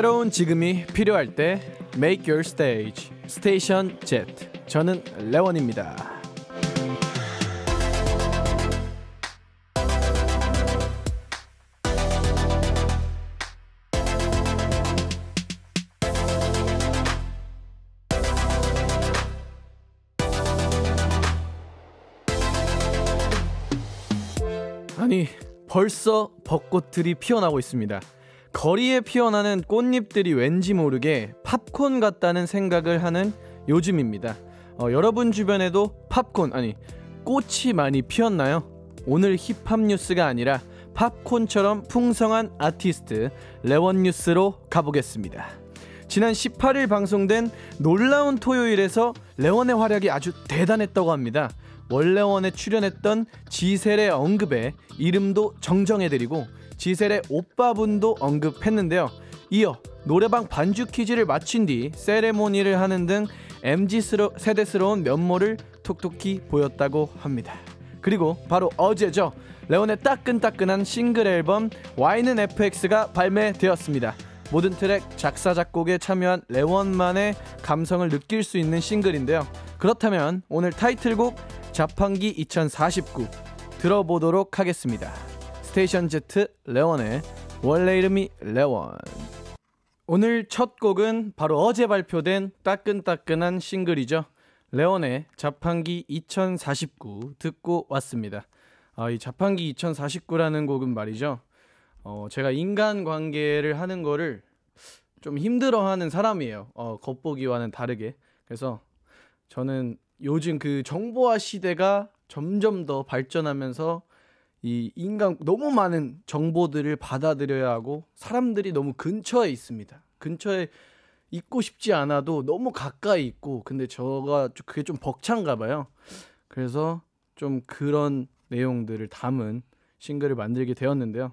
새로운 지금이 필요할 때 Make Your Stage 스테이션 Z 저는 레원입니다. 아니 벌써 벚꽃들이 피어나고 있습니다. 거리에 피어나는 꽃잎들이 왠지 모르게 팝콘 같다는 생각을 하는 요즘입니다. 어, 여러분 주변에도 팝콘, 아니, 꽃이 많이 피었나요? 오늘 힙합 뉴스가 아니라 팝콘처럼 풍성한 아티스트 레원 뉴스로 가보겠습니다. 지난 18일 방송된 놀라운 토요일에서 레원의 활약이 아주 대단했다고 합니다. 원래원에 출연했던 지셀의 언급에 이름도 정정해드리고 지셀의 오빠분도 언급했는데요. 이어 노래방 반주 퀴즈를 마친 뒤 세레모니를 하는 등 MG 세대스러운 면모를 톡톡히 보였다고 합니다. 그리고 바로 어제죠. 레온의 따끈따끈한 싱글 앨범 와인 FX가 발매되었습니다. 모든 트랙 작사 작곡에 참여한 레원만의 감성을 느낄 수 있는 싱글인데요. 그렇다면 오늘 타이틀곡 자판기 2049 들어보도록 하겠습니다. 스테이션 제트 레원의 원래 이름이 레원. 오늘 첫 곡은 바로 어제 발표된 따끈따끈한 싱글이죠. 레온의 자판기 2049 듣고 왔습니다. 아, 이 자판기 2049라는 곡은 말이죠. 어, 제가 인간 관계를 하는 거를 좀 힘들어하는 사람이에요. 어, 겉보기와는 다르게. 그래서 저는 요즘 그 정보화 시대가 점점 더 발전하면서 이 인간 너무 많은 정보들을 받아들여야 하고 사람들이 너무 근처에 있습니다. 근처에 있고 싶지 않아도 너무 가까이 있고 근데 저가 그게 좀 벅찬가 봐요. 그래서 좀 그런 내용들을 담은 싱글을 만들게 되었는데요.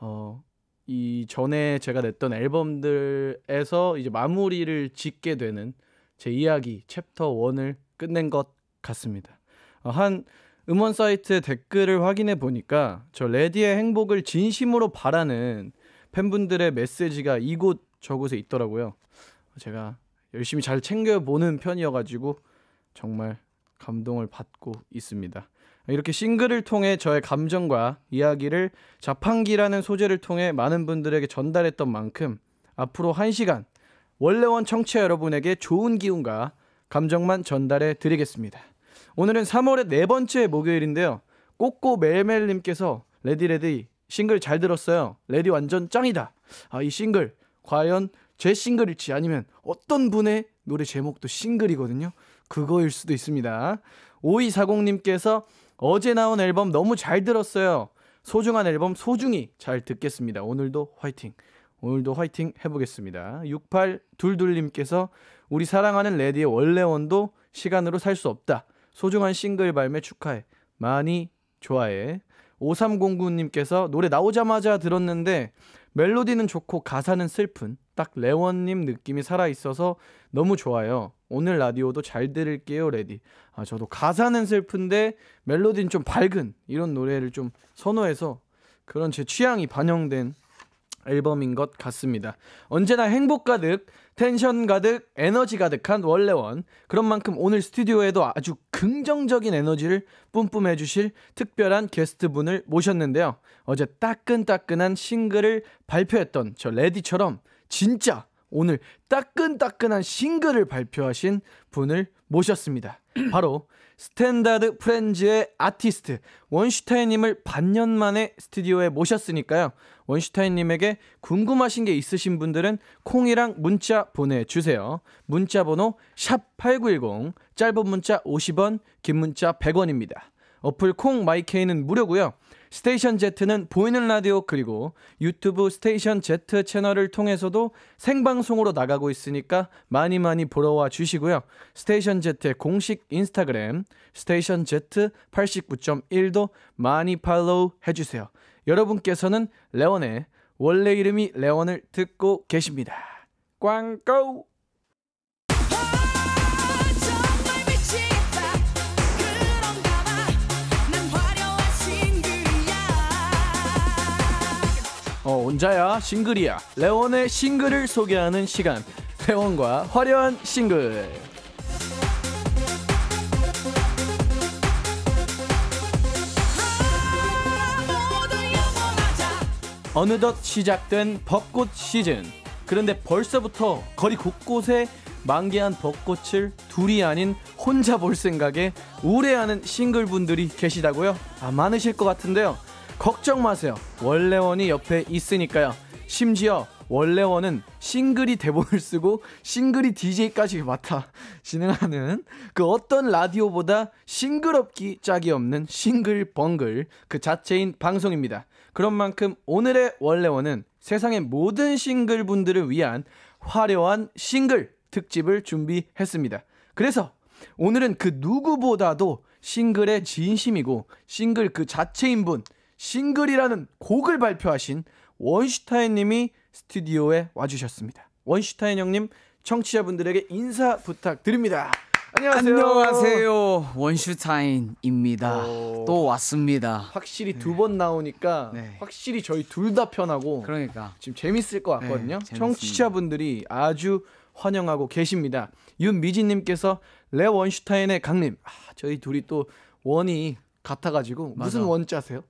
어, 이 전에 제가 냈던 앨범들에서 이제 마무리를 짓게 되는 제 이야기 챕터 1을 끝낸 것 같습니다. 어, 한 음원 사이트 댓글을 확인해 보니까 저 레디의 행복을 진심으로 바라는 팬분들의 메시지가 이곳 저곳에 있더라고요. 제가 열심히 잘 챙겨보는 편이어가지고 정말 감동을 받고 있습니다. 이렇게 싱글을 통해 저의 감정과 이야기를 자판기라는 소재를 통해 많은 분들에게 전달했던 만큼 앞으로 한시간 원래원 청취자 여러분에게 좋은 기운과 감정만 전달해 드리겠습니다. 오늘은 3월의 네 번째 목요일인데요. 꼬꼬 멜멜님께서 레디 레디 싱글 잘 들었어요. 레디 완전 짱이다. 아, 이 싱글 과연 제 싱글일지 아니면 어떤 분의 노래 제목도 싱글이거든요. 그거일 수도 있습니다. 5240님께서 어제 나온 앨범 너무 잘 들었어요. 소중한 앨범 소중히 잘 듣겠습니다. 오늘도 화이팅. 오늘도 화이팅 해보겠습니다. 6822님께서 우리 사랑하는 레디의 원래원도 시간으로 살 수 없다. 소중한 싱글 발매 축하해. 많이 좋아해. 5309님께서 노래 나오자마자 들었는데 멜로디는 좋고 가사는 슬픈 딱 레원님 느낌이 살아있어서 너무 좋아요. 오늘 라디오도 잘 들을게요, 레디. 아, 저도 가사는 슬픈데 멜로디는 좀 밝은 이런 노래를 좀 선호해서 그런 제 취향이 반영된 앨범인 것 같습니다. 언제나 행복 가득, 텐션 가득, 에너지 가득한 원래원. 그런 만큼 오늘 스튜디오에도 아주 긍정적인 에너지를 뿜뿜해 주실 특별한 게스트분을 모셨는데요. 어제 따끈따끈한 싱글을 발표했던 저 레디처럼 진짜 오늘 따끈따끈한 싱글을 발표하신 분을 모셨습니다. 바로 스탠다드 프렌즈의 아티스트 원슈타인님을 반년 만에 스튜디오에 모셨으니까요. 원슈타인님에게 궁금하신 게 있으신 분들은 콩이랑 문자 보내주세요. 문자 번호 샵 8910, 짧은 문자 50원, 긴 문자 100원입니다. 어플 콩 마이케이는 무료고요. 스테이션 Z는 보이는 라디오 그리고 유튜브 스테이션 Z 채널을 통해서도 생방송으로 나가고 있으니까 많이 많이 보러 와 주시고요. 스테이션 Z의 공식 인스타그램 스테이션 Z 89.1도 많이 팔로우 해주세요. 여러분께서는 레원의 원래 이름이 레원을 듣고 계십니다. 꽝고! 어, 혼자야 싱글이야 레온의 싱글을 소개하는 시간 레온과 화려한 싱글 어느덧 시작된 벚꽃 시즌 그런데 벌써부터 거리 곳곳에 만개한 벚꽃을 둘이 아닌 혼자 볼 생각에 우울해하는 싱글분들이 계시다고요? 아, 많으실 것 같은데요 걱정 마세요. 원래원이 옆에 있으니까요. 심지어 원래원은 싱글이 대본을 쓰고 싱글이 DJ까지 맡아 진행하는 그 어떤 라디오보다 싱글없기 짝이 없는 싱글벙글 그 자체인 방송입니다. 그런 만큼 오늘의 원래원은 세상의 모든 싱글분들을 위한 화려한 싱글 특집을 준비했습니다. 그래서 오늘은 그 누구보다도 싱글의 진심이고 싱글 그 자체인 분 싱글이라는 곡을 발표하신 원슈타인 님이 스튜디오에 와주셨습니다. 원슈타인 형님 청취자분들에게 인사 부탁드립니다. 안녕하세요. 안녕하세요. 원슈타인입니다. 오. 또 왔습니다. 확실히 네. 두번 나오니까 네. 확실히 저희 둘 다 편하고 그러니까 지금 재밌을 것 같거든요. 네, 청취자분들이 아주 환영하고 계십니다. 윤미진님께서 레 원슈타인의 강림. 아, 저희 둘이 또 원이 같아가지고 무슨 원자세요?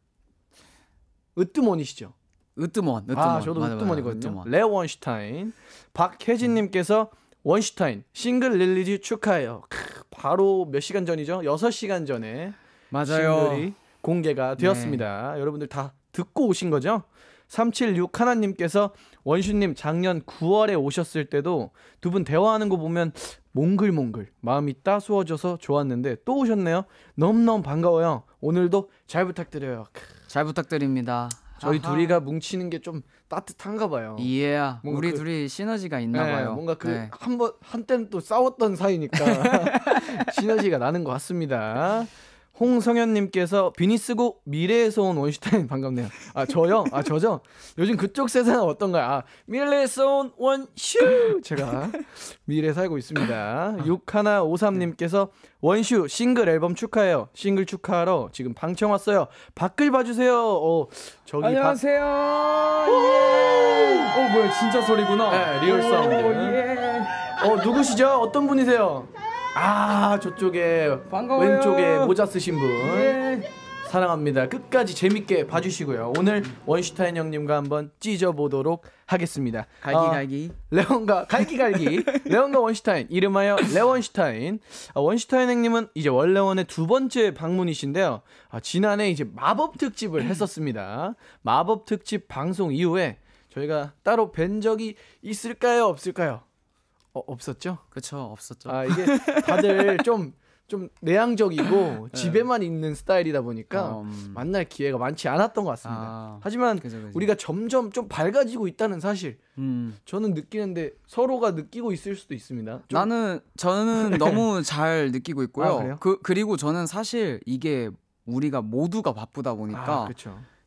으뜸원이시죠? 으뜸원, 아, 으뜸원. 아, 저도 으뜸원이거든요. 레원슈타인. 박혜진님께서 원슈타인 싱글 릴리즈 축하해요. 크, 바로 몇 시간 전이죠? 6시간 전에 맞아요. 싱글이 공개가 네. 되었습니다. 네. 여러분들 다 듣고 오신 거죠? 376 하나님께서 원슈님 작년 9월에 오셨을 때도 두 분 대화하는 거 보면 몽글몽글 마음이 따스워져서 좋았는데 또 오셨네요. 너무너무 반가워요. 오늘도 잘 부탁드려요. 크. 잘 부탁드립니다. 저희 아하. 둘이가 뭉치는 게 좀 따뜻한가 봐요. 예. Yeah. 우리 그, 둘이 시너지가 있나 네, 봐요. 뭔가 그 네. 한번 한때는 또 싸웠던 사이니까 시너지가 나는 것 같습니다. 홍성현님께서 비니스고 미래에서 온 원슈타인 반갑네요. 아 저요? 아 저죠? 요즘 그쪽 세상 어떤가요? 아 미래에서 온 원슈 제가 미래 살고 있습니다. 6153님께서 원슈 싱글 앨범 축하해요. 싱글 축하하러 지금 방청 왔어요. 밖을 봐주세요. 어 저기 안녕하세요. 바... 예. 어 뭐야 진짜 소리구나. 네 리얼 사운드. 예. 어 누구시죠? 어떤 분이세요? 아 저쪽에 반가워요. 왼쪽에 모자 쓰신 분 예. 사랑합니다. 끝까지 재밌게 봐주시고요. 오늘 원슈타인 형님과 한번 찢어보도록 하겠습니다. 갈기갈기 어, 레온과 갈기갈기 레온과 원슈타인 이름하여 레원슈타인 어, 원슈타인 형님은 이제 원래원의 두 번째 방문이신데요. 아, 지난해 이제 마법 특집을 했었습니다. 마법 특집 방송 이후에 저희가 따로 뵌 적이 있을까요 없을까요? 어, 없었죠? 그쵸 없었죠. 아 이게 다들 좀 좀 내향적이고 네. 집에만 있는 스타일이다 보니까 어, 음. 만날 기회가 많지 않았던 것 같습니다. 아, 하지만 그죠, 그죠. 우리가 점점 좀 밝아지고 있다는 사실 음. 저는 느끼는데 서로가 느끼고 있을 수도 있습니다. 좀. 나는 저는 너무 잘 느끼고 있고요. 아, 그 그리고 저는 사실 이게 우리가 모두가 바쁘다 보니까 아,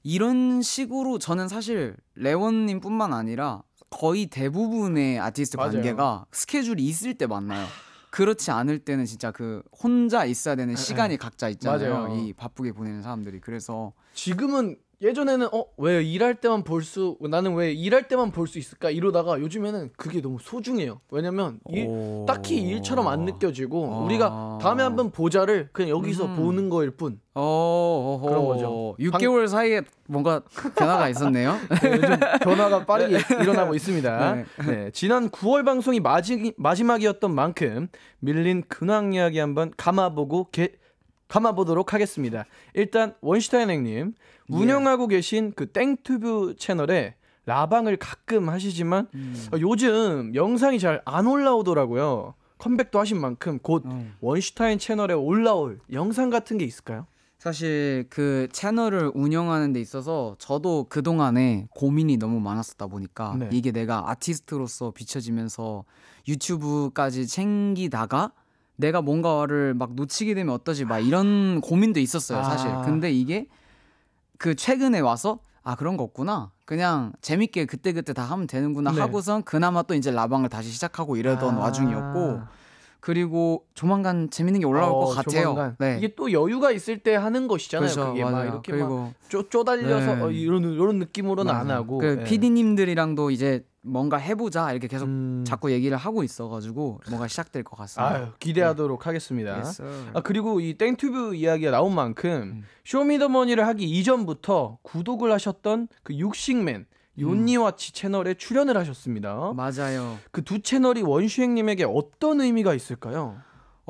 이런 식으로 저는 사실 레원님뿐만 아니라 거의 대부분의 아티스트 맞아요. 관계가 스케줄이 있을 때 만나요. 그렇지 않을 때는 진짜 그 혼자 있어야 되는 시간이 각자 있잖아요. 맞아요. 이 바쁘게 보내는 사람들이 그래서 지금은 예전에는 어 왜 일할 때만 볼 수 나는 왜 일할 때만 볼 수 있을까 이러다가 요즘에는 그게 너무 소중해요. 왜냐면 일, 딱히 일처럼 안 느껴지고 아. 우리가 다음에 한번 보자를 그냥 여기서 음. 보는 거일 뿐. 어, 그런 거죠. 6개월 방... 사이에 뭔가 변화가 있었네요. 네, 요즘 변화가 빠르게 네. 일어나고 있습니다. 네. 네. 지난 9월 방송이 마지, 마지막이었던 만큼 밀린 근황 이야기 한번 감아보고 게, 감아보도록 하겠습니다. 일단 원슈타인 행님 예. 운영하고 계신 그 땡튜브 채널에 라방을 가끔 하시지만 음. 어, 요즘 영상이 잘 안 올라오더라고요. 컴백도 하신 만큼 곧 음. 원슈타인 채널에 올라올 영상 같은 게 있을까요? 사실 그 채널을 운영하는 데 있어서 저도 그동안에 고민이 너무 많았었다 보니까 네. 이게 내가 아티스트로서 비춰지면서 유튜브까지 챙기다가 내가 뭔가를 막 놓치게 되면 어떠지 막 이런 고민도 있었어요 사실 아. 근데 이게 그 최근에 와서 아 그런 거 없구나 그냥 재밌게 그때그때 다 하면 되는구나 네. 하고선 그나마 또 이제 라방을 다시 시작하고 이러던 아. 와중이었고 그리고 조만간 재밌는 게 올라올 어, 것 같아요. 네. 이게 또 여유가 있을 때 하는 것이잖아요. 그렇죠, 그게 맞아요. 막 이렇게 막 쪼, 쪼달려서 네. 어, 이런 이런 느낌으로는 맞아요. 안 하고. 그 네. PD님들이랑도 이제 뭔가 해보자 이렇게 계속 음. 자꾸 얘기를 하고 있어가지고 뭔가 시작될 것 같습니다. 아유, 기대하도록 네. 하겠습니다. Yes, 아, 그리고 이 땡튜브 이야기가 나온 만큼 음. 쇼미더머니를 하기 이전부터 구독을 하셨던 그 육식맨 요니와치 음. 채널에 출연을 하셨습니다. 맞아요. 그 두 채널이 원슈행님에게 어떤 의미가 있을까요?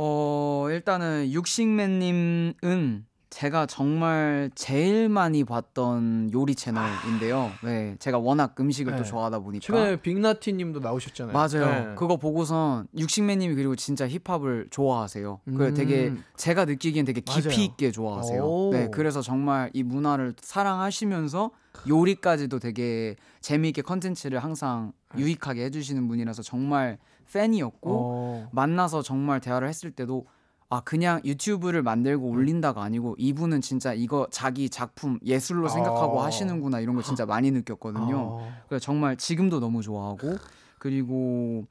어 일단은 육식맨님은 제가 정말 제일 많이 봤던 요리 채널인데요. 아. 네, 제가 워낙 음식을 네. 또 좋아하다 보니까 최근에 빅나티님도 나오셨잖아요. 맞아요. 네. 그거 보고선 육식맨님이 그리고 진짜 힙합을 좋아하세요. 음. 그 되게 제가 느끼기엔 되게 깊이 맞아요. 있게 좋아하세요. 오. 네, 그래서 정말 이 문화를 사랑하시면서 요리까지도 되게 재미있게 컨텐츠를 항상 네. 유익하게 해주시는 분이라서 정말 팬이었고 오. 만나서 정말 대화를 했을 때도 아 그냥 유튜브를 만들고 음. 올린다가 아니고 이분은 진짜 이거 자기 작품 예술로 아. 생각하고 아~ 하시는구나 이런 걸 진짜 많이 느꼈거든요. 아~ 그래서 정말 지금도 너무 좋아하고 그리고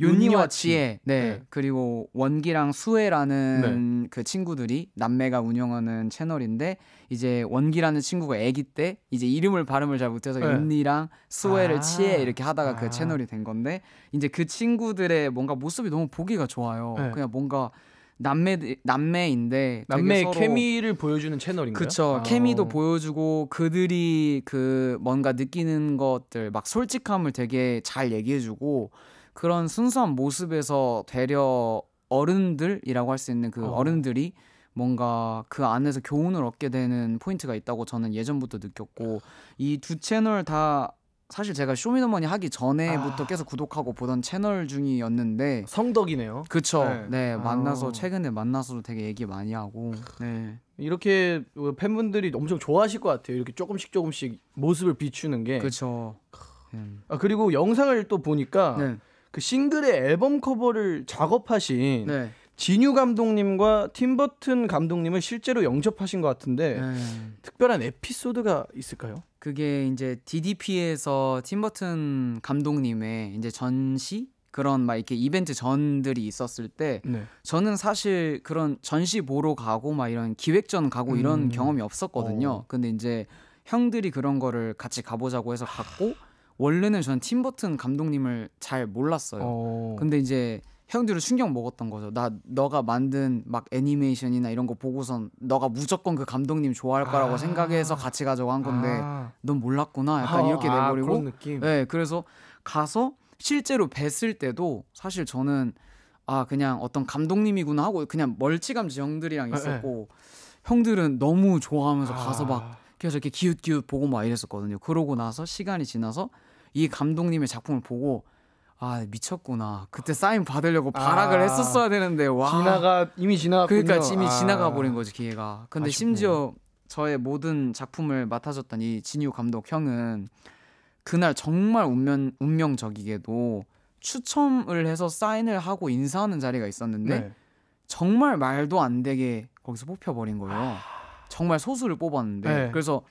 윤니와 지혜, 네. 네. 그리고 원기랑 수혜라는 네. 그 친구들이 남매가 운영하는 채널인데 이제 원기라는 친구가 아기 때 이제 이름을 발음을 잘 못해서 네. 윤니랑 수혜를 아~ 치해 이렇게 하다가 그 아~ 그 채널이 된 건데 이제 그 친구들의 뭔가 모습이 너무 보기가 좋아요. 네. 그냥 뭔가 남매 남매인데 남매 서로... 케미를 보여주는 채널인가요? 그쵸 아. 케미도 보여주고 그들이 그 뭔가 느끼는 것들 막 솔직함을 되게 잘 얘기해주고 그런 순수한 모습에서 되려 어른들이라고 할 수 있는 그 어. 른들이 뭔가 그 안에서 교훈을 얻게 되는 포인트가 있다고 저는 예전부터 느꼈고 이 두 채널 다 사실 제가 쇼미더머니 하기 전에부터 아. 계속 구독하고 보던 채널 중이었는데 성덕이네요. 그쵸. 네, 네 만나서 아. 최근에 만나서도 되게 얘기 많이 하고. 네. 이렇게 팬분들이 엄청 좋아하실 것 같아요. 이렇게 조금씩 조금씩 모습을 비추는 게. 그렇죠. 아 그리고 영상을 또 보니까 네. 그 싱글의 앨범 커버를 작업하신 네. 진유 감독님과 팀버튼 감독님을 실제로 영접하신 것 같은데 음. 특별한 에피소드가 있을까요? 그게 이제 DDP에서 팀버튼 감독님의 이제 전시 그런 막 이렇게 이벤트 전들이 있었을 때 네. 저는 사실 그런 전시 보러 가고 막 이런 기획전 가고 음. 이런 경험이 없었거든요. 오. 어. 근데 이제 형들이 그런 거를 같이 가보자고 해서 갔고 원래는 전 팀버튼 감독님을 잘 몰랐어요. 오. 어. 근데 이제 형들은 충격 먹었던 거죠. 나 너가 만든 막 애니메이션이나 이런 거 보고선 너가 무조건 그 감독님 좋아할 거라고 아~ 생각해서 같이 가져고한 건데 아~ 넌 몰랐구나. 약간 아~ 이렇게 아, 내버리고. 네, 그래서 가서 실제로 뵀을 때도 사실 저는 아 그냥 어떤 감독님이구나 하고 그냥 멀찌감치 형들이랑 있었고 네. 형들은 너무 좋아하면서 아. 가서 막 계속 이렇게 기웃기웃 보고 막 이랬었거든요. 그러고 나서 시간이 지나서 이 감독님의 작품을 보고 아 미쳤구나. 그때 사인 받으려고 발악을 아, 했었어야 되는데 와. 지나가 이미 지나갔 그러니까 이미 아. 지나가 버린 거지 기회가. 근데 아쉽네. 심지어 저의 모든 작품을 맡아줬던 이 진유 감독 형은 그날 정말 운명 운명적이게도 추첨을 해서 사인을 하고 인사하는 자리가 있었는데 네. 정말 말도 안 되게 거기서 뽑혀 버린 거예요. 아. 정말 소수를 뽑았는데 네. 그래서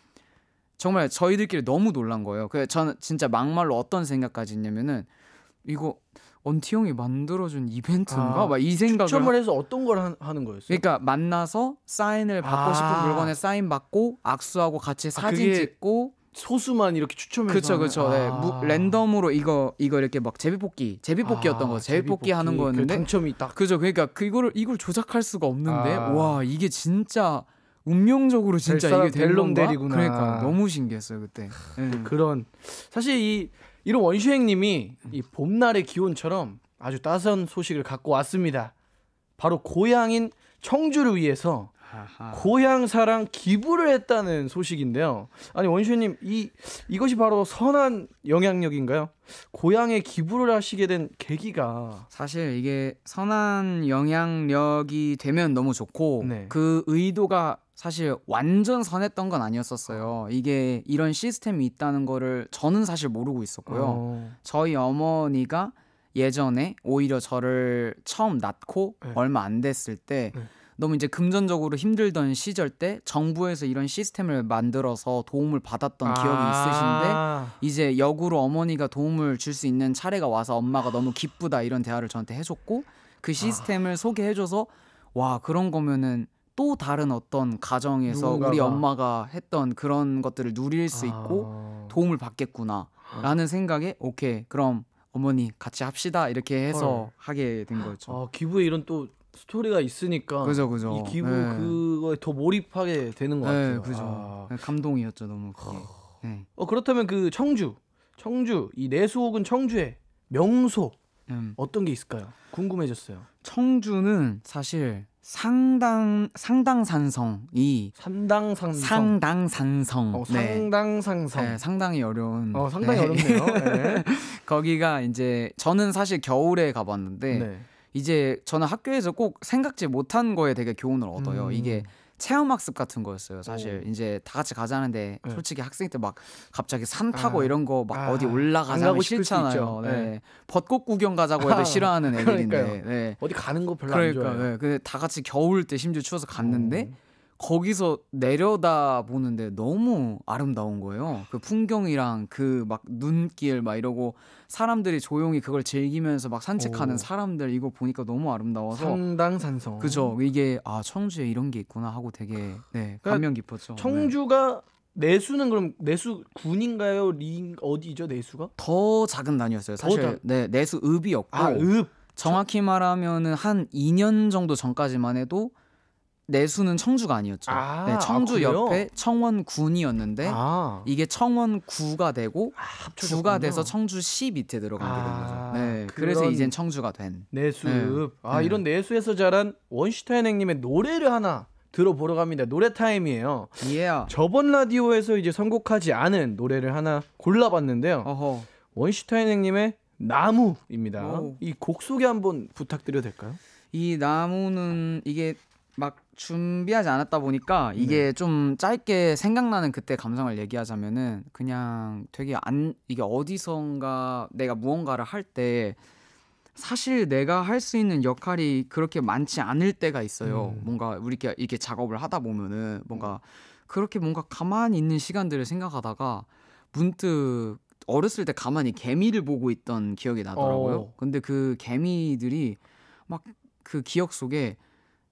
정말 저희들끼리 너무 놀란 거예요. 그래서 저는 진짜 막말로 어떤 생각까지 있냐면은 이거 언티 형이 만들어준 이벤트인가? 아, 막이 생각을 추첨을 해서 어떤 걸 하, 는 거였어요? 그러니까 만나서 사인을 받고 아. 싶은 물건에 사인 받고 악수하고 같이 아, 사진 아, 찍고 소수만 이렇게 추첨해서 그쵸 그쵸 네. 무, 아. 랜덤으로 이거 이거 이렇게 막 제비뽑기 제비뽑기였던 아, 거 제비뽑기, 제비뽑기 하는 거였는데 그 당첨이 딱 그죠 그러니까 그거를 이걸 조작할 수가 없는데 와 이게 진짜 운명적으로 진짜 이게 될놈 데리구나. 그러니까 너무 신기했어요 그때. 네. 그런 사실 이 이런 원슈행님이 이 봄날의 기온처럼 아주 따스한 소식을 갖고 왔습니다. 바로 고향인 청주를 위해서 고향 사랑 기부를 했다는 소식인데요. 아니 원슈님 이 이것이 바로 선한 영향력인가요? 고향에 기부를 하시게 된 계기가 사실 이게 선한 영향력이 되면 너무 좋고 네. 그 의도가 사실 완전 선했던 건 아니었었어요. 이게 이런 시스템이 있다는 거를 저는 사실 모르고 있었고요. 어. 저희 어머니가 예전에 오히려 저를 처음 낳고 네. 얼마 안 됐을 때 네. 너무 이제 금전적으로 힘들던 시절 때 정부에서 이런 시스템을 만들어서 도움을 받았던 아~ 기억이 있으신데 이제 역으로 어머니가 도움을 줄 수 있는 차례가 와서 엄마가 너무 기쁘다 이런 대화를 저한테 해줬고 그 아. 시스템을 아~ 소개해줘서 와 그런 거면은 또 다른 어떤 가정에서 누군가가. 우리 엄마가 했던 그런 것들을 누릴 수 아. 있고 도움을 받겠구나라는 생각에 오케이 그럼 어머니 같이 합시다 이렇게 해서 헐. 하게 된 거죠. 아, 기부에 이런 또 스토리가 있으니까 그죠 그죠. 이 기부 네. 그거에 더 몰입하게 되는 것 네, 같아요. 그죠. 아. 네, 감동이었죠 너무. 네. 어 그렇다면 그 청주 청주 이 내수 혹은 청주의 명소 음. 어떤 게 있을까요? 궁금해졌어요. 청주는 사실 상당 상당산성이 상당산성 상당산성 어, 네. 상당산성 네. 네, 상당히 어려운 어 네. 상당히 네. 어렵네요. 거기가 이제 저는 사실 겨울에 가봤는데 네. 이제 저는 학교에서 꼭 생각지 못한 거에 되게 교훈을 얻어요. 음. 이게 체험학습 같은 거였어요. 사실 오. 이제 다 같이 가자는데 네. 솔직히 학생 때 막 갑자기 산 아. 타고 아. 이런 거 막 어디 올라가자고 싫잖아요. 네. 네. 벚꽃 구경 가자고 해도 아, 싫어하는 애들인데 네. 어디 가는 거 별로 그러니까, 안 좋아해요. 네. 근데 다 같이 겨울 때 심지어 추워서 갔는데 오. 거기서 내려다 보는데 너무 아름다운 거예요. 그 풍경이랑 그 막 눈길 막 이러고 사람들이 조용히 그걸 즐기면서 막 산책하는 오. 사람들 이거 보니까 너무 아름다워서 상당산성. 그죠. 이게 아 청주에 이런 게 있구나 하고 되게 네 그러니까 감명 깊었죠. 네. 청주가 네. 내수는 그럼 내수 군인가요? 리 어디죠 내수가? 더 작은 단위였어요. 사실 작... 네 내수 읍이었고 아, 읍. 정확히 말하면은 한 2년 정도 전까지만 해도 내수는 청주가 아니었죠. 아, 네, 아, 청주 아, 옆에 청원군이었는데 아. 이게 청원구가 되고 아, 구가 돼서 청주시 밑에 들어간 게된 거죠. 아, 네, 그래서 이젠 청주가 된 내수. 네. 아 네. 이런 내수에서 자란 원슈타인행님의 노래를 하나 들어보러 갑니다. 노래 타임이에요. Yeah. 저번 라디오에서 이제 선곡하지 않은 노래를 하나 골라봤는데요. 어허. 원슈타인행님의 나무입니다. 이 곡 소개 한번 부탁드려도 될까요? 이 나무는 이게 막 준비하지 않았다 보니까 이게 네. 좀 짧게 생각나는 그때 감성을 얘기하자면은 그냥 되게 안 이게 어디선가 내가 무언가를 할 때 사실 내가 할 수 있는 역할이 그렇게 많지 않을 때가 있어요. 음. 뭔가 우리가 이렇게 작업을 하다 보면은 뭔가 음. 그렇게 뭔가 가만히 있는 시간들을 생각하다가 문득 어렸을 때 가만히 개미를 보고 있던 기억이 나더라고요. 어. 근데 그 개미들이 막 그 기억 속에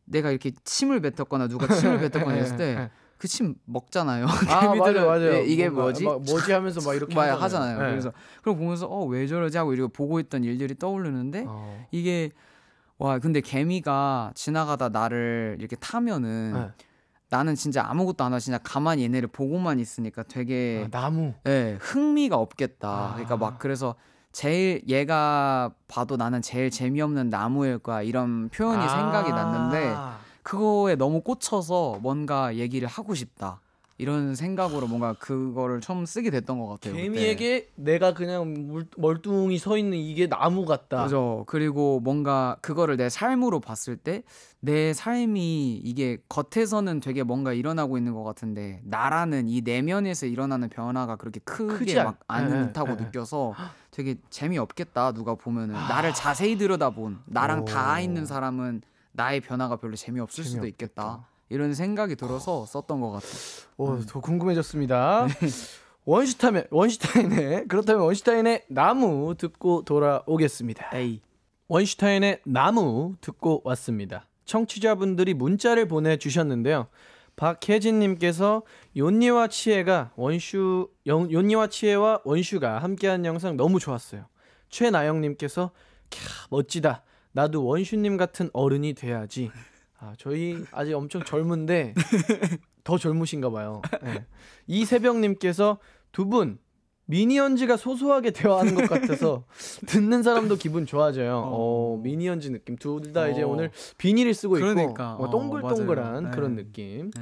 내가 이렇게 침을 뱉었거나 누가 침을 예, 뱉었거나 했을 예, 때그침 예. 먹잖아요. 아, 그 맞아요, 맞아요. 네, 이게 뭐지? 막, 뭐지 하면서 막 이렇게 막 하잖아요. 네. 그래서 그럼 보면서 어 왜 저러지 하고 이렇게 보고 있던 일들이 떠오르는데 어. 이게 와 근데 개미가 지나가다 나를 이렇게 타면은 네. 나는 진짜 아무것도 안 하고 진짜 가만히 얘네를 보고만 있으니까 되게 아, 나무 예 네, 흥미가 없겠다 아. 그러니까 막 그래서 제일 얘가 봐도 나는 제일 재미없는 나무일 거야 이런 표현이 아~ 생각이 났는데 그거에 너무 꽂혀서 뭔가 얘기를 하고 싶다. 이런 생각으로 뭔가 그거를 처음 쓰게 됐던 것 같아요. 개미에게 그때. 내가 그냥 멀뚱히 서 있는 이게 나무 같다. 그죠. 그리고 뭔가 그거를 내 삶으로 봤을 때 내 삶이 이게 겉에서는 되게 뭔가 일어나고 있는 것 같은데 나라는 이 내면에서 일어나는 변화가 그렇게 크게 막안 막 않다고 예, 예, 예. 느껴서 되게 재미없겠다 누가 보면은 아... 나를 자세히 들여다본 나랑 오... 다 있는 사람은 나의 변화가 별로 재미없을 수도 있겠다 이런 생각이 들어서 썼던 것 같아요. 오, 어, 음. 더 궁금해졌습니다. 네. 원슈타인 원슈타인의 그렇다면 원슈타인의 나무 듣고 돌아오겠습니다. 에이. 원슈타인의 나무 듣고 왔습니다. 청취자분들이 문자를 보내주셨는데요. 박혜진님께서 요니와 치에가 원슈 영, 요니와 치에와 원슈가 함께한 영상 너무 좋았어요. 최나영님께서 캬 멋지다. 나도 원슈님 같은 어른이 돼야지. 아 저희 아직 엄청 젊은데 더 젊으신가 봐요. 네. 이세병님께서 두분 미니언즈가 소소하게 대화하는 것 같아서 듣는 사람도 기분 좋아져요. 어, 어 미니언즈 느낌. 둘다 어. 이제 오늘 비닐을 쓰고 그러니까. 있고 뭐 어, 동글동글한 맞아요. 그런 네. 느낌. 네.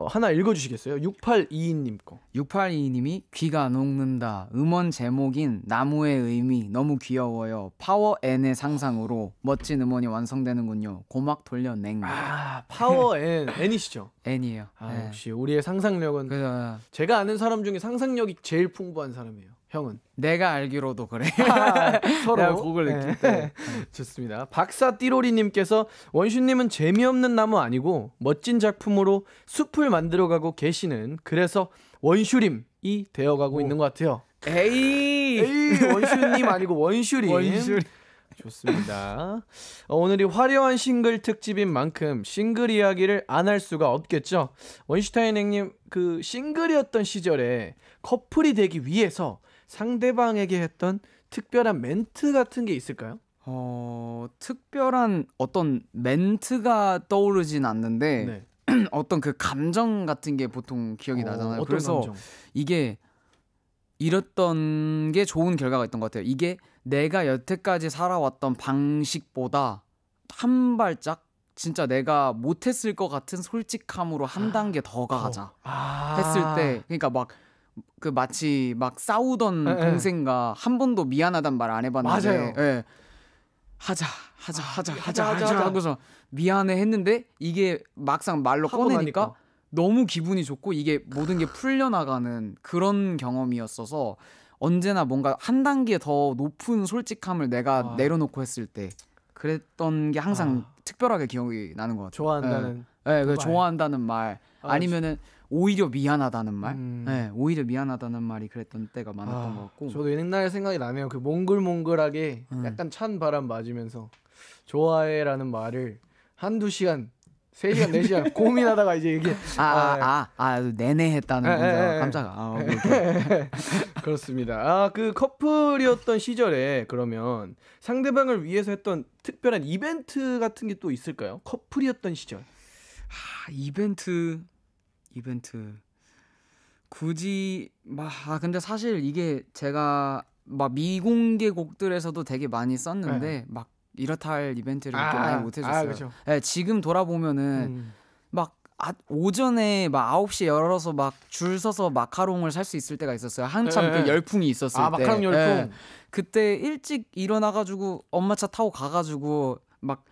어, 하나 읽어주시겠어요? 6822님 거. 6822님이 귀가 녹는다. 음원 제목인 나무의 의미 너무 귀여워요. 파워 N의 상상으로 멋진 음원이 완성되는군요. 고막 돌려 냉. 아 파워 N N이시죠? N이에요. 아, 네. 역시 우리의 상상력은 그래서... 제가 아는 사람 중에 상상력이 제일 풍부한 사람이에요. 형은? 내가 알기로도 그래. 아, 서로 곡을 네. 느낄 때. 음, 좋습니다. 박사 띠로리님께서 원슈님은 재미없는 나무 아니고 멋진 작품으로 숲을 만들어가고 계시는 그래서 원슈림이 되어가고 오. 있는 것 같아요. 에이, 에이 원슈님 아니고 원슈림. 원슈림. 좋습니다. 어, 오늘이 화려한 싱글 특집인 만큼 싱글 이야기를 안 할 수가 없겠죠. 원슈타인 행님 그 싱글이었던 시절에 커플이 되기 위해서 상대방에게 했던 특별한 멘트 같은 게 있을까요? 어, 특별한 어떤 멘트가 떠오르진 않는데 네. 어떤 그 감정 같은 게 보통 기억이 어, 나잖아요. 그래서 감정? 이게 이랬던 게 좋은 결과가 있던 것 같아요. 이게 내가 여태까지 살아왔던 방식보다 한 발짝 진짜 내가 못했을 것 같은 솔직함으로 한 아, 단계 더 가자 아. 했을 때 그러니까 막그 마치 막 싸우던 네, 동생과 한 번도 미안하단 말안 해봤는데 예. 하자 아, 하자 하자 하자 하자 하고서 미안해 했는데 이게 막상 말로 꺼내니까 나니까. 너무 기분이 좋고 이게 모든 게 풀려나가는 그런 경험이었어서 언제나 뭔가 한 단계 더 높은 솔직함을 내가 아. 내려놓고 했을 때 그랬던 게 항상 아. 특별하게 기억이 나는 것 같아요. 좋아한다는 네. 네, 그 좋아한다는 말 아, 니면은 진짜. 오히려 미안하다는 말, 음. 네, 오히려 미안하다는 말이 그랬던 때가 많았던 아, 것 같고. 저도 옛날 생각이 나네요. 그 몽글몽글하게 음. 약간 찬 바람 맞으면서 좋아해라는 말을 한두 시간 3시간, 4시간 고민하다가 이제 이게 아, 아, 아, 예. 아, 아 내내 했다는 거죠. 예, 깜짝아. 예, 아, 그렇습니다. 아, 그 커플이었던 시절에 그러면 상대방을 위해서 했던 특별한 이벤트 같은 게 또 있을까요? 커플이었던 시절. 아, 이벤트 이벤트 굳이 막아 근데 사실 이게 제가 막 미공개 곡들에서도 되게 많이 썼는데 네. 막 이렇다 할 이벤트를 아, 많이 못 해줬어요. 아, 네, 지금 돌아보면은 음. 막 아, 오전에 막 9시 열어서 막 줄 서서 마카롱을 살 수 있을 때가 있었어요. 한참 네. 그 열풍이 있었을 아, 때. 마카롱 열풍. 네. 그때 일찍 일어나 가지고 엄마 차 타고 가 가지고 막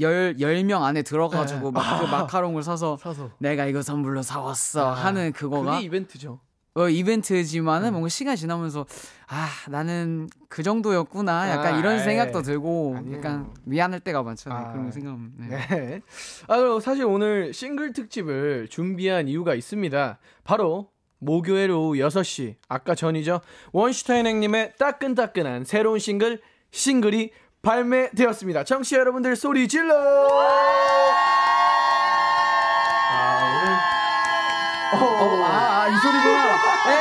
열, 열 명 안에 들어가지고 네. 막 그 아. 마카롱을 사서, 사서, 내가 이거 선물로 사왔어 아. 하는 그거가 그게 이벤트죠. 어, 이벤트지만은 음. 뭔가 시간 지나면서 아 나는 그 정도였구나 약간 아, 이런 에이. 예. 생각도 들고 아니요 약간 미안할 때가 많잖 네, 아, 요 그런 생각 네. 네. 아 사실 오늘 싱글 특집을 준비한 이유가 있습니다 바로 목요일 오후 6시 아까 전이죠 원슈타인 행님의 따끈따끈한 새로운 싱글 싱글이 발매되었습니다. 청취자 여러분들 소리 질러! 아, 오늘. 어, 어, 어. 아, 아, 이 소리구나. 예!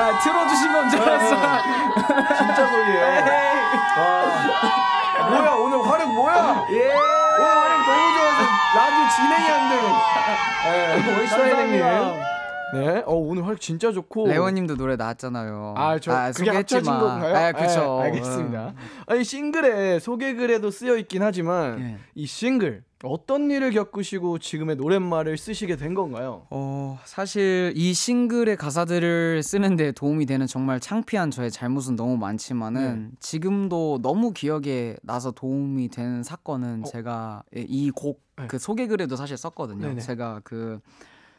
아, 틀어주신 건줄 네, 네. 알았어. 진짜 소리예요. 예! 와. 뭐야, 오늘 화력 뭐야? 예. 오늘 화력 너무 좋아서 라디오 진행이 안 돼. 예. 월사이님. 네, 네. 네. 어 오늘 활 진짜 좋고. 레오님도 노래 나왔잖아요. 아, 저 아, 그게 합쳐진 건가요? 아, 그렇죠. 네, 알겠습니다. 음. 아니 싱글에 소개글에도 쓰여 있긴 하지만 네. 이 싱글 어떤 일을 겪으시고 지금의 노랫말을 쓰시게 된 건가요? 어, 사실 이 싱글의 가사들을 쓰는데 도움이 되는 정말 창피한 저의 잘못은 너무 많지만은 네. 지금도 너무 기억에 나서 도움이 되 사건은 어? 제가 이 곡그 네. 소개글에도 사실 썼거든요. 네네. 제가 그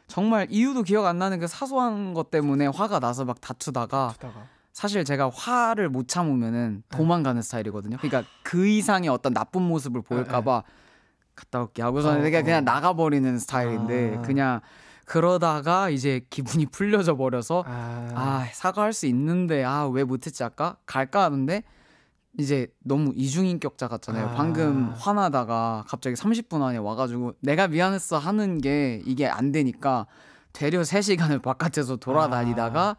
정말 이유도 기억 안 나는 그 사소한 것 때문에 화가 나서 막 다투다가, 다투다가. 사실 제가 화를 못 참으면은 네. 도망가는 네. 스타일이거든요. 그러니까 그 이상의 어떤 나쁜 모습을 보일까봐 네, 네. 갔다 올게 하고서는 어, 그냥, 어. 나가버리는 스타일인데 아. 그냥 그러다가 이제 기분이 풀려져 버려서 아, 아 사과할 수 있는데 아 왜 못했지 아까 갈까 하는데 이제 너무 이중인격자 같잖아요. 아. 방금 화나다가 갑자기 30분 안에 와가지고 내가 미안했어 하는 게 이게 안 되니까 되려 3시간을 바깥에서 돌아다니다가 아.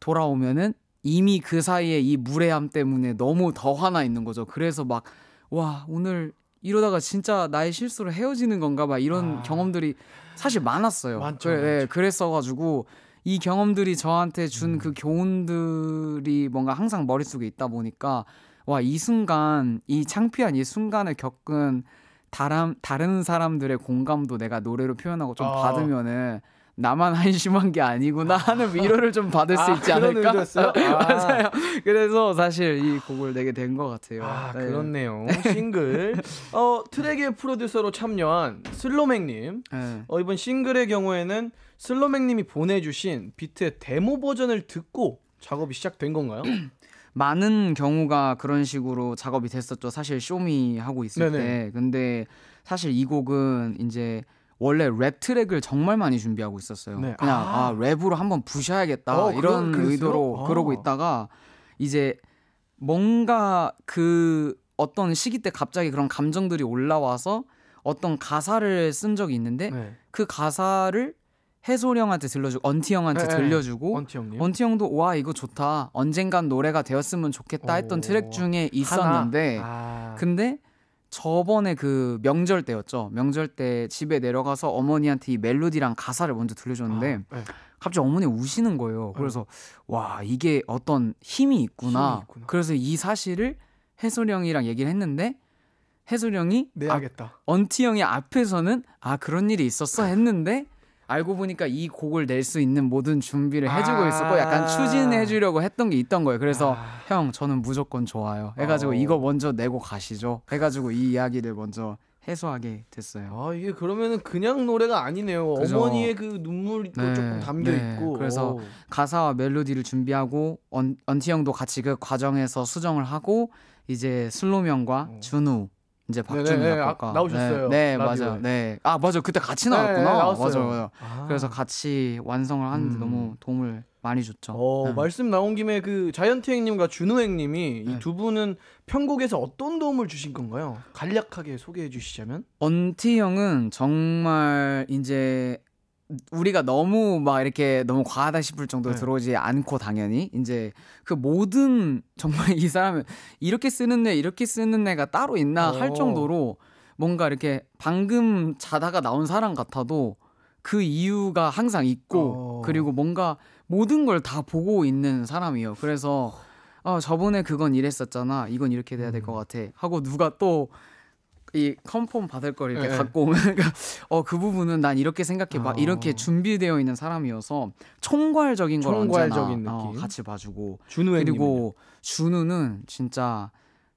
돌아오면은 이미 그 사이에 이 무례함 때문에 너무 더 화나 있는 거죠. 그래서 막 와 오늘 이러다가 진짜 나의 실수로 헤어지는 건가 봐 이런 아. 경험들이 사실 많았어요. 많죠, 그래, 네, 많죠. 네, 그랬어가지고 이 경험들이 저한테 준그 음. 그 교훈들이 뭔가 항상 머릿속에 있다 보니까 와, 이 순간, 이 창피한 이 순간을 겪은 다람, 다른 사람들의 공감도 내가 노래로 표현하고 좀 어. 받으면은 나만 한심한 게 아니구나 하는 위로를 좀 받을 수 아, 있지 아, 않을까? 아. 맞아요. 그래서 사실 이 곡을 내게 된 것 같아요. 아, 네. 그렇네요. 네. 싱글. 어, 트랙의 프로듀서로 참여한 슬로맥님. 네. 어, 이번 싱글의 경우에는 슬로맥님이 보내주신 비트의 데모 버전을 듣고 작업이 시작된 건가요? 많은 경우가 그런 식으로 작업이 됐었죠. 사실 쇼미 하고 있을 네네. 때. 근데 사실 이 곡은 이제 원래 랩 트랙을 정말 많이 준비하고 있었어요. 네. 그냥 아. 아. 랩으로 한번 부셔야겠다 어, 이런 그런, 의도로 아. 그러고 있다가 이제 뭔가 그 어떤 시기 때 갑자기 그런 감정들이 올라와서 어떤 가사를 쓴 적이 있는데 네. 그 가사를 해솔 형한테 들려주고 언티 형한테 네, 들려주고 언티, 언티 형도와 이거 좋다 언젠간 노래가 되었으면 좋겠다 했던 트랙 중에 있었는데 아. 근데 저번에 그 명절 때였죠 명절 때 집에 내려가서 어머니한테 이 멜로디랑 가사를 먼저 들려줬는데 아, 네. 갑자기 어머니 우시는 거예요 네. 그래서 와 이게 어떤 힘이 있구나, 힘이 있구나. 그래서 이 사실을 해솔 형이랑 얘기를 했는데 해솔 형이 내야겠다 네, 아, 언티 형이 앞에서는 아 그런 일이 있었어 했는데 알고 보니까 이 곡을 낼 수 있는 모든 준비를 해주고 아~ 있었고 약간 추진해주려고 했던 게 있던 거예요. 그래서 아~ 형 저는 무조건 좋아요. 해가지고 어~ 이거 먼저 내고 가시죠. 해가지고 이 이야기를 먼저 해소하게 됐어요. 아 이게 그러면은 그냥 노래가 아니네요. 그죠? 어머니의 그 눈물도 네, 조금 담겨 네. 있고. 그래서 오. 가사와 멜로디를 준비하고 언, 언티 형도 같이 그 과정에서 수정을 하고 이제 슬로명과 어. 준우 이제 네, 박준 작가가 네, 네. 아, 나오셨어요. 네, 네 맞아요. 네, 아 맞아요. 그때 같이 나왔구나. 맞아요, 맞아요. 아. 그래서 같이 완성을 하는데 음. 너무 도움을 많이 줬죠. 어, 네. 말씀 나온 김에 그 자이언트 형님과 준우 형님이 네. 이두 분은 편곡에서 어떤 도움을 주신 건가요? 간략하게 소개해 주시자면. 언티 형은 정말 이제 우리가 너무 막 이렇게 너무 과하다 싶을 정도로 네. 들어오지 않고 당연히 이제 그 모든 정말 이 사람은 이렇게 쓰는 애 이렇게 쓰는 애가 따로 있나 오. 어. 할 정도로 뭔가 이렇게 방금 자다가 나온 사람 같아도 그 이유가 항상 있고 오. 어. 그리고 뭔가 모든 걸 다 보고 있는 사람이에요. 그래서 어, 저번에 그건 이랬었잖아. 이건 이렇게 돼야 될것 음. 같아. 하고 누가 또이 컴폼 받을 걸 이렇게 네. 갖고 오면 그니까 어그 부분은 난 이렇게 생각해 봐 어. 이렇게 아. 준비되어 있는 사람이어서 총괄적인 걸 총괄적인 언제나 어, 같이 봐주고 준우 그리고 준우는 진짜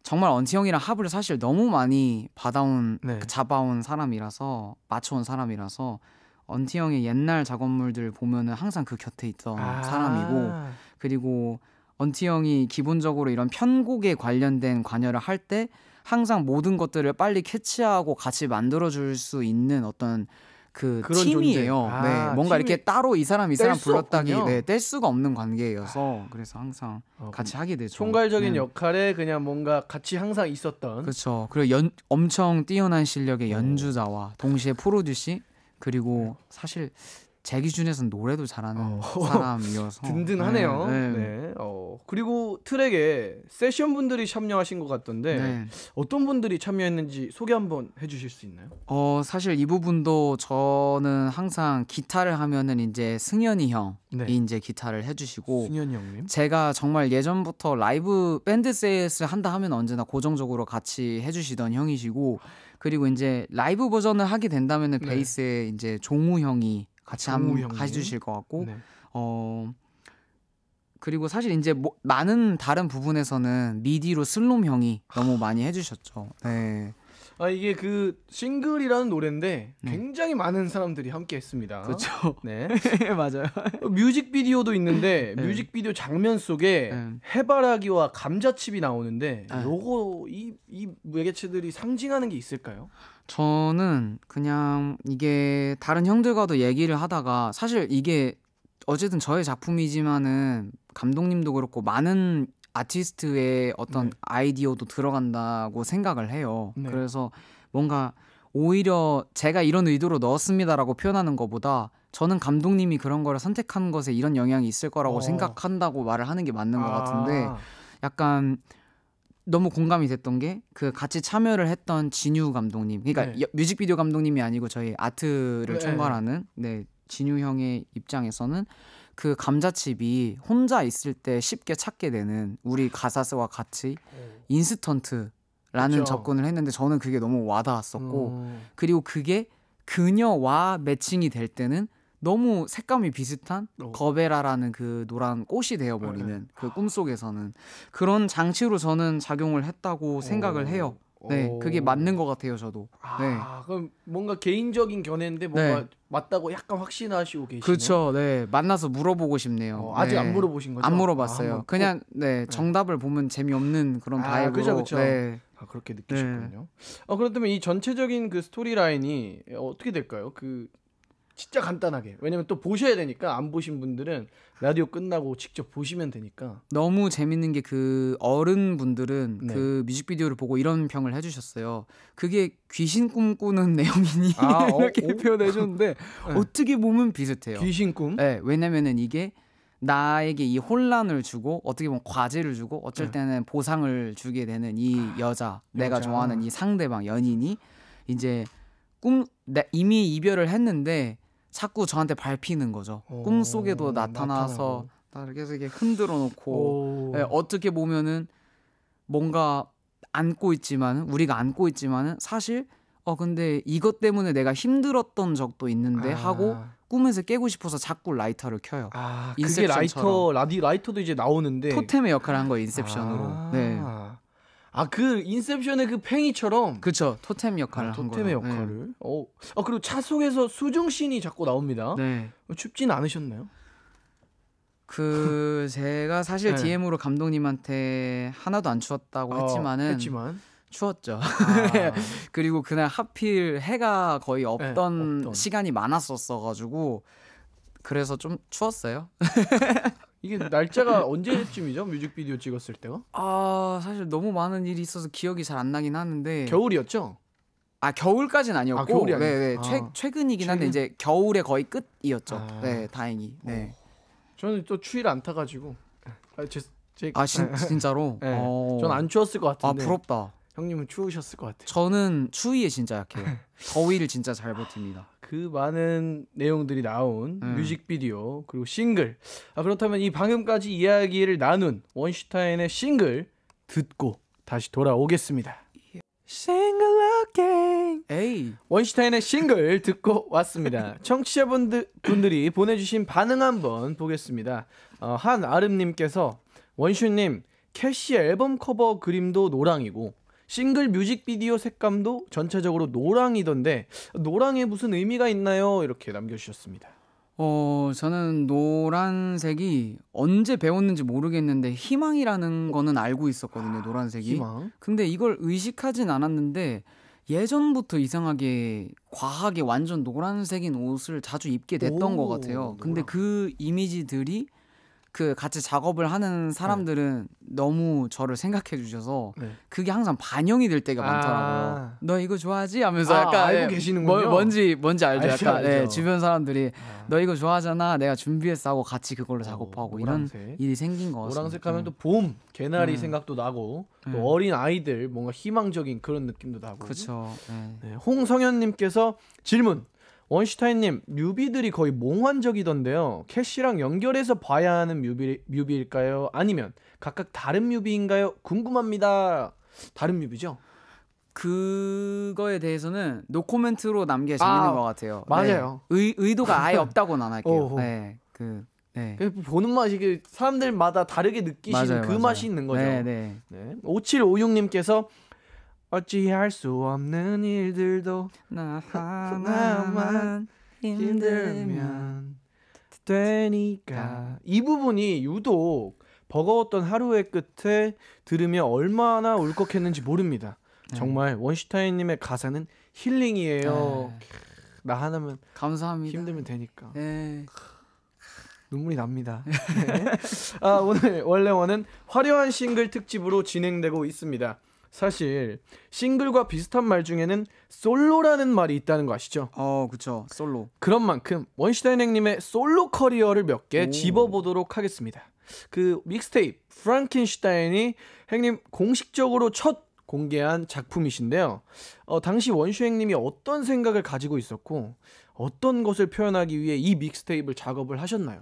정말 언티 형이랑 합을 사실 너무 많이 받아온 네. 그 잡아온 사람이라서 맞춰온 사람이라서 언티 형의 옛날 작업물들 보면은 항상 그 곁에 있던 아. 사람이고 그리고 언티 형이 기본적으로 이런 편곡에 관련된 관여를 할때 항상 모든 것들을 빨리 캐치하고 같이 만들어줄 수 있는 어떤 그 팀이에요. 네, 아, 네, 뭔가 이렇게 따로 이 사람 이 사람 불렀다기 네, 뗄 수가 없는 관계여서 아, 그래서 항상 어, 같이 하게 되죠. 총괄적인 네. 역할에 그냥 뭔가 같이 항상 있었던. 그렇죠. 그리고 연, 엄청 뛰어난 실력의 네. 연주자와 동시에 프로듀시 그리고 네. 사실 제 기준에선 노래도 잘하는 어. 사람이어서 든든하네요. 네, 네. 네. 어, 그리고 트랙에 세션 분들이 참여하신 것 같던데 네. 어떤 분들이 참여했는지 소개 한번 해주실 수 있나요? 어 사실 이 부분도 저는 항상 기타를 하면은 이제 승현이 형이 네. 이제 기타를 해주시고 승현이 형님 제가 정말 예전부터 라이브 밴드 세를 한다 하면 언제나 고정적으로 같이 해주시던 형이시고 그리고 이제 라이브 버전을 하게 된다면은 네. 베이스에 이제 종우 형이 같이 한 가주실 것 같고 네. 어 그리고 사실 이제 뭐, 많은 다른 부분에서는 미디로 슬롬 형이 너무 많이 해주셨죠. 네. 아 이게 그 싱글이라는 노래인데 네. 굉장히 음. 많은 사람들이 함께 했습니다. 그렇죠. 네. 네 맞아요. 어, 뮤직비디오도 있는데 네. 뮤직비디오 장면 속에 네. 해바라기와 감자칩이 나오는데 네. 요거 이이 매개체들이 상징하는 게 있을까요? 저는 그냥 이게 다른 형들과도 얘기를 하다가 사실 이게 어쨌든 저의 작품이지만은 감독님도 그렇고 많은 아티스트의 어떤 네. 아이디어도 들어간다고 생각을 해요. 네. 그래서 뭔가 오히려 제가 이런 의도로 넣었습니다라고 표현하는 것보다 저는 감독님이 그런 거를 선택한 것에 이런 영향이 있을 거라고 어. 생각한다고 말을 하는 게 맞는 아. 것 같은데 약간 너무 공감이 됐던 게 그 같이 참여를 했던 진유 감독님 그러니까 네. 뮤직비디오 감독님이 아니고 저희 아트를 네. 총괄하는 네 진유 형의 입장에서는 그 감자칩이 혼자 있을 때 쉽게 찾게 되는 우리 가사와 스 같이 음. 인스턴트라는 그렇 접근을 했는데 저는 그게 너무 와닿았었고 음. 그리고 그게 그녀와 매칭이 될 때는 너무 색감이 비슷한 오. 어. 거베라라는 그 노란 꽃이 되어버리는 네. 그 꿈속에서는 그런 장치로 저는 작용을 했다고 오. 생각을 어. 해요. 네, 그게 맞는 것 같아요, 저도. 아, 네. 그럼 뭔가 개인적인 견해인데 뭔가 네. 맞다고 약간 확신하시고 계시네요. 그렇죠. 네, 만나서 물어보고 싶네요. 어, 아직 네. 안 물어보신 거죠? 안 물어봤어요. 아, 그냥 네, 네 정답을 보면 재미없는 그런 아, 바이브로. 그죠, 그죠. 네. 아 그렇게 느끼셨군요. 아 네. 어, 그렇다면 이 전체적인 그 스토리 라인이 어떻게 될까요? 그 진짜 간단하게. 왜냐면 또 보셔야 되니까 안 보신 분들은 라디오 끝나고 직접 보시면 되니까 너무 재밌는 게 그 어른분들은 네. 그 뮤직비디오를 보고 이런 평을 해주셨어요. 그게 귀신 꿈꾸는 내용이니 아, 어, 이렇게 어, 표현해 줬는데 네. 어떻게 보면 비슷해요. 귀신 꿈? 네, 왜냐면은 이게 나에게 이 혼란을 주고 어떻게 보면 과제를 주고 어쩔 네. 때는 보상을 주게 되는 이 아, 여자, 내가 좋아하는 이 상대방 연인이 이제 꿈 이미 이별을 했는데 자꾸 저한테 밟히는 거죠. 어, 꿈 속에도 음, 나타나서 나를 계속 이렇게 흔들어 놓고 네, 예, 어떻게 보면은 뭔가 안고 있지만 우리가 안고 있지만은 사실 어 근데 이것 때문에 내가 힘들었던 적도 있는데 아. 하고 꿈에서 깨고 싶어서 자꾸 라이터를 켜요. 아, 인셉션처럼. 라이터 라디 라이터도 이제 나오는데 토템의 역할을 한 거예요, 인셉션으로. 아. 네. 아그 인셉션의 그 팽이처럼 그쵸 토템 역할을 아, 토템의 역할을. 네. 어. 네. 아 그리고 차 속에서 수중 씬이 자꾸 나옵니다. 네. 어, 춥진 않으셨나요? 그 제가 사실 네. DM으로 감독님한테 하나도 안 추웠다고 어, 했지만은 했지만 추웠죠. 아. 그리고 그날 하필 해가 거의 없던, 네, 없던. 시간이 많았었어 가지고 그래서 좀 추웠어요. 이게 날짜가 언제쯤이죠? 뮤직비디오 찍었을 때가? 아 사실 너무 많은 일이 있어서 기억이 잘 안 나긴 하는데 겨울이었죠? 아 겨울까지는 아니었고 아, 겨울이 네, 네. 아. 최, 최근이긴 최근? 한데 이제 겨울에 거의 끝이었죠. 아. 네 다행히. 네. 어. 저는 또 추위를 안 타가지고 아, 제, 제... 아 진, 진짜로? 네. 어. 전안 추웠을 것 같은데. 아 부럽다. 형님은 추우셨을 것 같아요. 저는 추위에 진짜 약해요. 더위를 진짜 잘 버팁니다. 그 많은 내용들이 나온 음. 뮤직비디오 그리고 싱글 아 그렇다면 이 방금까지 이야기를 나눈 원슈타인의 싱글 듣고 다시 돌아오겠습니다. s i n g l 원슈타인의 싱글 듣고 왔습니다. 청취자분들 분들이 보내주신 반응 한번 보겠습니다. 어, 한아름님께서 원슈님 캐시 앨범 커버 그림도 노랑이고 싱글 뮤직비디오 색감도 전체적으로 노랑이던데 노랑에 무슨 의미가 있나요? 이렇게 남겨주셨습니다. 어, 저는 노란색이 언제 배웠는지 모르겠는데 희망이라는 거는 알고 있었거든요, 노란색이. 희망? 근데 이걸 의식하진 않았는데 예전부터 이상하게 과하게 완전 노란색인 옷을 자주 입게 됐던 오, 것 같아요. 근데 노랑. 그 이미지들이 그 같이 작업을 하는 사람들은 네. 너무 저를 생각해 주셔서 네. 그게 항상 반영이 될 때가 아~ 많더라고요. 너 이거 좋아하지? 하면서 아, 약간 알고 예, 계시는군요. 뭐, 뭔지 뭔지 알죠. 알죠 약간 예, 알죠. 네, 주변 사람들이 아. 너 이거 좋아하잖아. 내가 준비했어 하고 같이 그걸로 어, 작업하고 오, 이런 일이 생긴 거같습니 오랑색 하면 또 봄, 개나리 음. 생각도 나고 또 음. 어린 아이들 뭔가 희망적인 그런 느낌도 나고. 그렇죠. 예. 네, 홍성현 님께서 질문 원슈타인님 뮤비들이 거의 몽환적이던데요. 캐시랑 연결해서 봐야 하는 뮤비 뮤비일까요? 아니면 각각 다른 뮤비인가요? 궁금합니다. 다른 뮤비죠? 그거에 대해서는 노코멘트로 남겨에 아, 재밌는 아, 것 같아요. 네. 맞아요. 네. 의, 의도가 아예 없다고나안 할게요. 네, 그 네. 그 보는 맛이 그 사람들마다 다르게 느끼시는 맞아요, 그 맞아요. 맛이 있는 거죠. 네, 네. 네. 5756님께서 어찌할 수 없는 일들도 나 하나만 힘들면 되니까 이 부분이 유독 버거웠던 하루의 끝에 들으며 얼마나 울컥했는지 모릅니다. 네. 정말 원슈타인님의 가사는 힐링이에요. 네. 나 하나면 감사합니다. 힘들면 되니까. 네. 눈물이 납니다. 네. 아, 오늘 원래원은 화려한 싱글 특집으로 진행되고 있습니다. 사실 싱글과 비슷한 말 중에는 솔로라는 말이 있다는 거 아시죠? 어, 그쵸. 솔로. 그런 만큼 원시다인 행님의 솔로 커리어를 몇 개 집어보도록 하겠습니다. 그 믹스테이프 프랑켄슈타인이 행님 공식적으로 첫 공개한 작품이신데요. 어, 당시 원슈행님이 어떤 생각을 가지고 있었고 어떤 것을 표현하기 위해 이 믹스테이프를 작업을 하셨나요?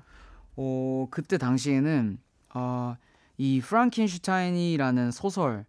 어, 그때 당시에는 어, 이 프랑켄슈타인이라는 소설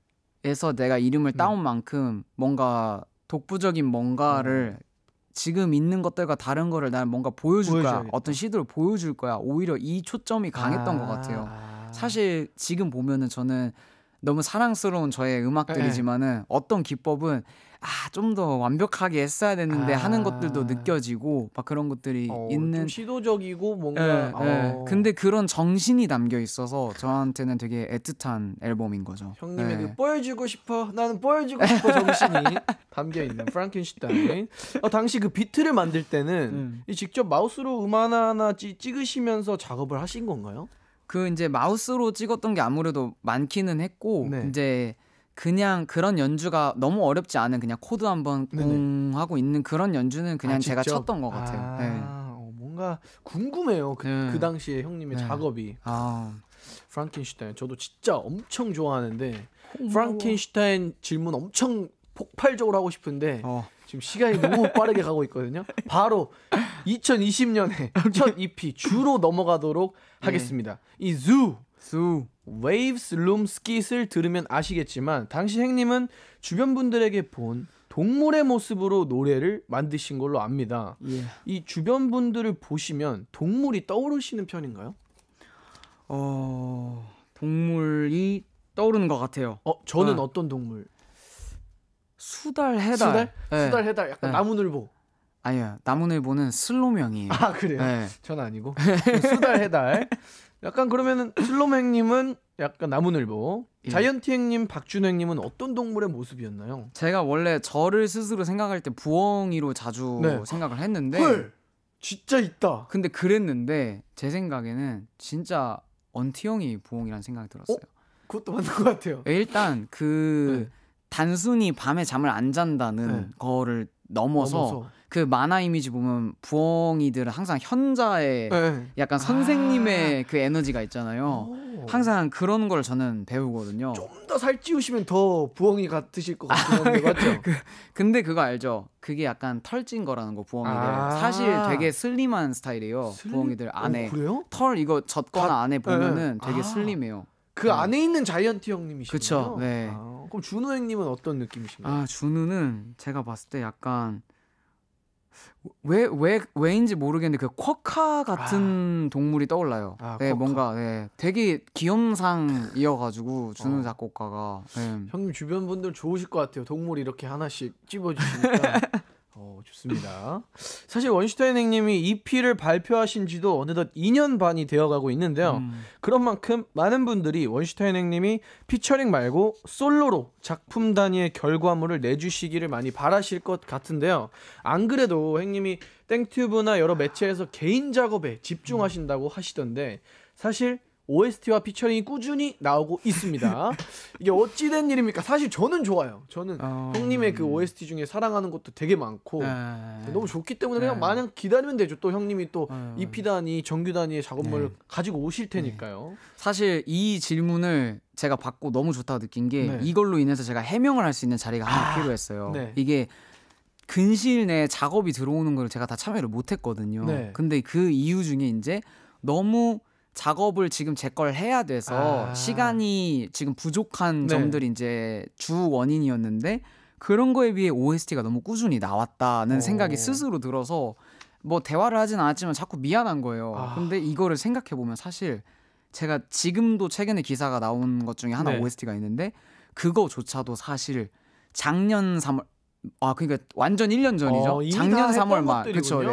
에서 내가 이름을 음. 따온 만큼 뭔가 독보적인 뭔가를 어. 지금 있는 것들과 다른 거를 나는 뭔가 보여줄 보여줘야겠다. 어떤 시도를 보여줄 거야. 오히려 이 초점이 강했던 아~ 것 같아요. 아. 사실 지금 보면은 저는 너무 사랑스러운 저의 음악들이지만은 네. 어떤 기법은 아, 좀 더 완벽하게 했어야 되는데 아. 하는 것들도 느껴지고 막 그런 것들이 어, 있는 시도적이고 뭔가 예, 어. 예. 근데 그런 정신이 담겨 있어서 저한테는 되게 애틋한 앨범인 거죠. 형님의 예. 그 보여주고 싶어 나는 보여주고 싶어 정신이 담겨 있는 프랑켄슈타인. 어, 당시 그 비트를 만들 때는 음. 직접 마우스로 음 하나 하나 찍으시면서 작업을 하신 건가요? 그 이제 마우스로 찍었던 게 아무래도 많기는 했고 네. 이제 그냥 그런 연주가 너무 어렵지 않은 그냥 코드 한번 공 하고 있는 그런 연주는 그냥 아, 제가 쳤던 것 같아요. 아, 네. 어, 뭔가 궁금해요. 그, 네. 그 당시에 형님의 네. 작업이. 아. 프랑켄슈타인 저도 진짜 엄청 좋아하는데 어머. 프랑켄슈타인 질문 엄청 폭발적으로 하고 싶은데 어. 지금 시간이 너무 빠르게 가고 있거든요. 바로 2020년에 첫 EP 주로 넘어가도록 네. 하겠습니다. 이 주. 주. 웨이브스 룸 스킷을 들으면 아시겠지만 당시 행님은 주변 분들에게 본 동물의 모습으로 노래를 만드신 걸로 압니다. 예. 이 주변 분들을 보시면 동물이 떠오르시는 편인가요? 어 동물이 떠오르는 것 같아요. 어 저는 아. 어. 떤 동물? 수달 예. 해달. 수달, 네. 수달 해달 약간 네. 나무늘보. 아니요 나무늘보는 슬로명이에요. 아 그래요? 네. 전 아니고 수달 해달. 약간 그러면은 슬로맹님은 약간 나무늘보 예. 자이언티행님 박준행님은 어떤 동물의 모습이었나요? 제가 원래 저를 스스로 생각할 때 부엉이로 자주 네. 생각을 했는데 헐! 진짜 있다 근데 그랬는데 제 생각에는 진짜 언티형이 부엉이라는 생각이 들었어요 어? 그것도 맞는 것 같아요 예, 일단 그 네. 단순히 밤에 잠을 안 잔다는 네. 거를 넘어서, 넘어서. 그 만화 이미지 보면 부엉이들은 항상 현자의 네. 약간 선생님의 아~ 그 에너지가 있잖아요. 항상 그런 걸 저는 배우거든요. 좀 더 살찌우시면 더 부엉이 같으실 것같아요 그, 근데 그거 알죠? 그게 약간 털진 거라는 거 부엉이들 아~ 사실 되게 슬림한 스타일이에요. 슬림? 부엉이들 어, 안에 오, 털 이거 젖거나 다, 안에 보면은 네. 되게 아~ 슬림해요. 그 네. 안에 있는 자이언티 형님이시죠? 그렇죠. 네. 아, 그럼 준우 형님은 어떤 느낌이신가요? 아 준우는 제가 봤을 때 약간 왜, 왜, 왜인지 모르겠는데 그 쿼카 같은 아. 동물이 떠올라요. 아, 네, 뭔가, 네. 되게 기염상이어가지고, 주는 어. 작곡가가. 네. 형님 주변 분들 좋으실 것 같아요. 동물 이렇게 하나씩 찝어주시니까. 어, 좋습니다. 사실 원슈타인 행님이 EP를 발표하신 지도 어느덧 2년 반이 되어가고 있는데요. 음. 그런 만큼 많은 분들이 원슈타인 행님이 피처링 말고 솔로로 작품 단위의 결과물을 내주시기를 많이 바라실 것 같은데요. 안 그래도 행님이 땡튜브나 여러 매체에서 개인 작업에 집중하신다고 하시던데 사실 OST와 피처링이 꾸준히 나오고 있습니다. 이게 어찌된 일입니까? 사실 저는 좋아요. 저는 어... 형님의 그 OST 중에 사랑하는 것도 되게 많고 네. 너무 좋기 때문에 네. 그냥 마냥 기다리면 되죠. 또 형님이 또 네. EP 단위, 정규 단위의 작업물을 네. 가지고 오실 네. 테니까요. 사실 이 질문을 제가 받고 너무 좋다고 느낀 게 네. 이걸로 인해서 제가 해명을 할 수 있는 자리가 하나 아, 필요했어요. 이게 근시일 내에 작업이 들어오는 걸 제가 다 참여를 못 했거든요. 근데 그 이유 중에 이제 너무 작업을 지금 제 걸 해야 돼서 아. 시간이 지금 부족한 네. 점들이 이제 주 원인이었는데 그런 거에 비해 OST가 너무 꾸준히 나왔다는 오. 생각이 스스로 들어서 뭐 대화를 하진 않았지만 자꾸 미안한 거예요. 아. 근데 이거를 생각해 보면 사실 제가 지금도 최근에 기사가 나온 것 중에 하나 네. OST가 있는데 그거조차도 사실 작년 3월 아 그러니까 완전 1년 전이죠. 어, 작년 3월 말. 그렇죠. 네.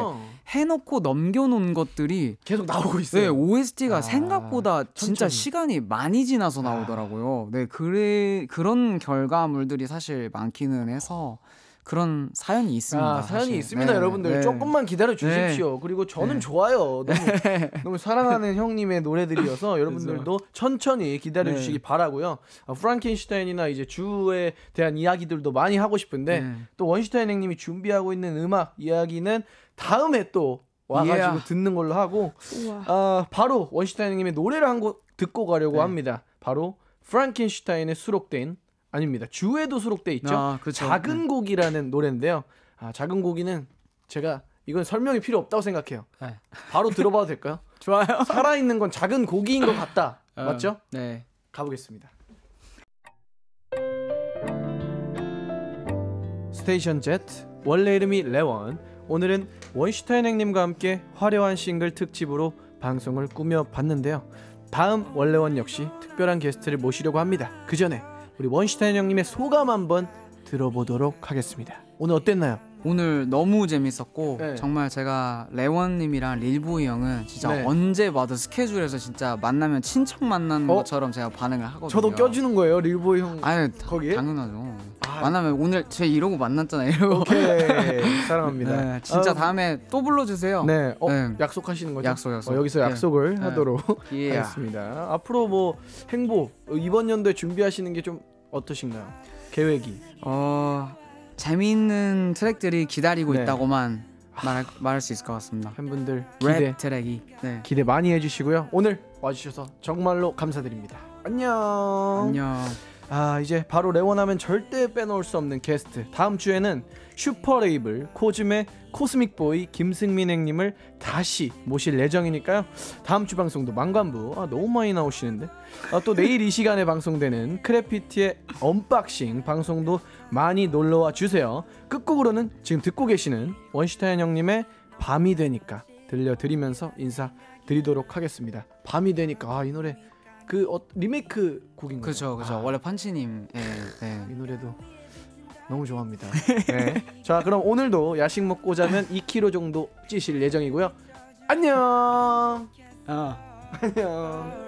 해 놓고 넘겨 놓은 것들이 계속 나오고 있어요. 네, OST가 아, 생각보다 천천히. 진짜 시간이 많이 지나서 아. 나오더라고요. 네, 그래 그런 결과물들이 사실 많기는 해서 그런 사연이 아, 있습니다. 아, 사연이 사실. 있습니다, 네, 여러분들. 네. 조금만 기다려 네. 주십시오. 네. 그리고 저는 네. 좋아요. 너무, 네. 너무 사랑하는 형님의 노래들이어서 여러분들도 천천히 기다려 주시기 바라고요. 아, 프랑켄슈타인이나 이제 주에 대한 이야기들도 많이 하고 싶은데 또 원슈타인 형님이 준비하고 있는 음악 이야기는 다음에 또 와가지고 yeah. 듣는 걸로 하고 어, 바로 원슈타인 형님의 노래를 한곡 듣고 가려고 합니다. 바로 프랑켄슈타인에 수록된 아닙니다. 주에도 수록돼 있죠. 아, 그렇죠. 작은 네. 곡이라는 노래인데요. 아, 작은 곡이는 제가 이건 설명이 필요 없다고 생각해요. 네. 바로 들어봐도 될까요? 좋아요. 살아 있는 건 작은 고기인 것 같다. 음, 맞죠? 네. 가보겠습니다. 스테이션 젯 원래 이름이 레원 오늘은 원슈타인 행님과 함께 화려한 싱글 특집으로 방송을 꾸며 봤는데요. 다음 원래원 역시 특별한 게스트를 모시려고 합니다. 그 전에 우리 원시타인 형님의 소감 한번 들어보도록 하겠습니다. 오늘 어땠나요? 오늘 너무 재밌었고 네. 정말 제가 레원님이랑 릴보이 형은 진짜 네. 언제 봐도 스케줄에서 진짜 만나면 친척 만나는 어? 것처럼 제가 반응을 하거든요. 저도 껴주는 거예요, 릴보이 형. 아유, 거기에? 당연하죠. 아, 만나면 오늘 제 이러고 만났잖아요. 이러고. 오케이 사랑합니다. 네, 진짜 어, 다음에 또 불러주세요. 네, 어, 네. 약속하시는 거죠? 약속 약속. 어, 여기서 네. 약속을 네. 하도록 예. 하겠습니다. 앞으로 뭐 행보 이번 연도에 준비하시는 게 좀 어떠신가요? 계획이? 어 재미있는 트랙들이 기다리고 네. 있다고만 아. 말 말할 수 있을 것 같습니다. 팬분들 기대 트랙이 네. 기대 많이 해주시고요. 오늘 와주셔서 정말로 감사드립니다. 안녕. 안녕. 아 이제 바로 레원하면 절대 빼놓을 수 없는 게스트 다음 주에는 슈퍼레이블 코즈메 코스믹보이 김승민 행님을 다시 모실 예정이니까요 다음 주 방송도 망관부 아 너무 많이 나오시는데 아, 또 내일 이 시간에 방송되는 크래피티의 언박싱 방송도 많이 놀러와 주세요 끝곡으로는 지금 듣고 계시는 원슈타인 형님의 밤이 되니까 들려드리면서 인사드리도록 하겠습니다 밤이 되니까 아이 노래 그 어, 리메이크 곡인 거죠. 그렇죠, 그렇죠. 아. 원래 판치님 예, 예. 이 노래도 너무 좋아합니다. 네. 자, 그럼 오늘도 야식 먹고 자면 2kg 정도 찌실 예정이고요. 안녕. 어. 안녕.